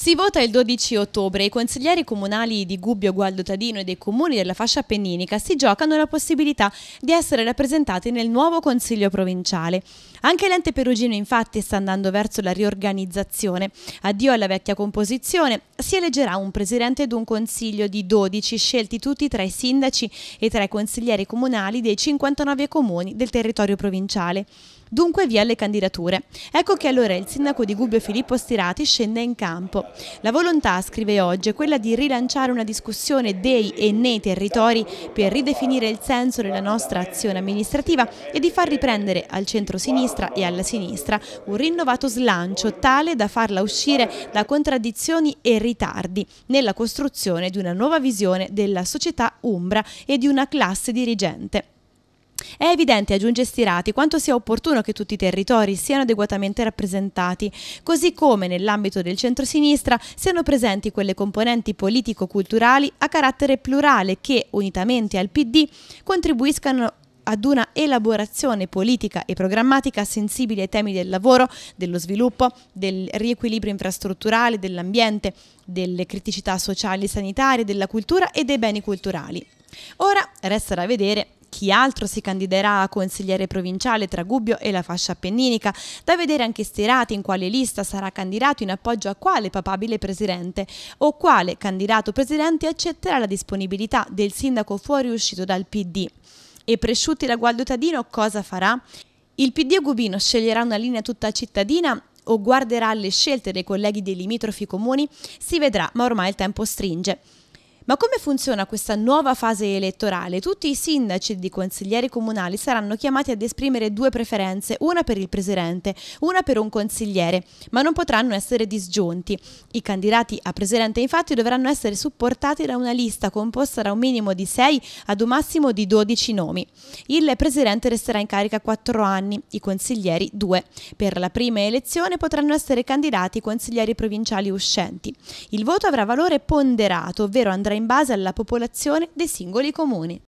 Si vota il 12 ottobre e i consiglieri comunali di Gubbio, Gualdo Tadino e dei comuni della fascia appenninica si giocano la possibilità di essere rappresentati nel nuovo consiglio provinciale. Anche l'ente perugino infatti sta andando verso la riorganizzazione. Addio alla vecchia composizione, si eleggerà un presidente ed un consiglio di 12 scelti tutti tra i sindaci e tra i consiglieri comunali dei 59 comuni del territorio provinciale. Dunque via le candidature. Ecco che allora il sindaco di Gubbio Filippo Stirati scende in campo. La volontà, scrive oggi, è quella di rilanciare una discussione dei e nei territori per ridefinire il senso della nostra azione amministrativa e di far riprendere al centro-sinistra e alla sinistra un rinnovato slancio tale da farla uscire da contraddizioni e ritardi nella costruzione di una nuova visione della società umbra e di una classe dirigente. È evidente, aggiunge Stirati, quanto sia opportuno che tutti i territori siano adeguatamente rappresentati, così come nell'ambito del centro-sinistra siano presenti quelle componenti politico-culturali a carattere plurale che, unitamente al PD, contribuiscano ad una elaborazione politica e programmatica sensibile ai temi del lavoro, dello sviluppo, del riequilibrio infrastrutturale, dell'ambiente, delle criticità sociali e sanitarie, della cultura e dei beni culturali. Ora resta da vedere chi altro si candiderà a consigliere provinciale tra Gubbio e la fascia appenninica. Da vedere anche stirati in quale lista sarà candidato in appoggio a quale papabile presidente o quale candidato presidente accetterà la disponibilità del sindaco fuoriuscito dal PD. E Presciutti la Tadino cosa farà? Il PD Gubino sceglierà una linea tutta cittadina o guarderà alle scelte dei colleghi dei limitrofi comuni? Si vedrà, ma ormai il tempo stringe. Ma come funziona questa nuova fase elettorale? Tutti i sindaci ed i consiglieri comunali saranno chiamati ad esprimere due preferenze, una per il presidente, una per un consigliere, ma non potranno essere disgiunti. I candidati a presidente infatti dovranno essere supportati da una lista composta da un minimo di 6 ad un massimo di 12 nomi. Il presidente resterà in carica 4 anni, i consiglieri 2. Per la prima elezione potranno essere candidati i consiglieri provinciali uscenti. Il voto avrà valore ponderato, ovvero andrà in in base alla popolazione dei singoli comuni.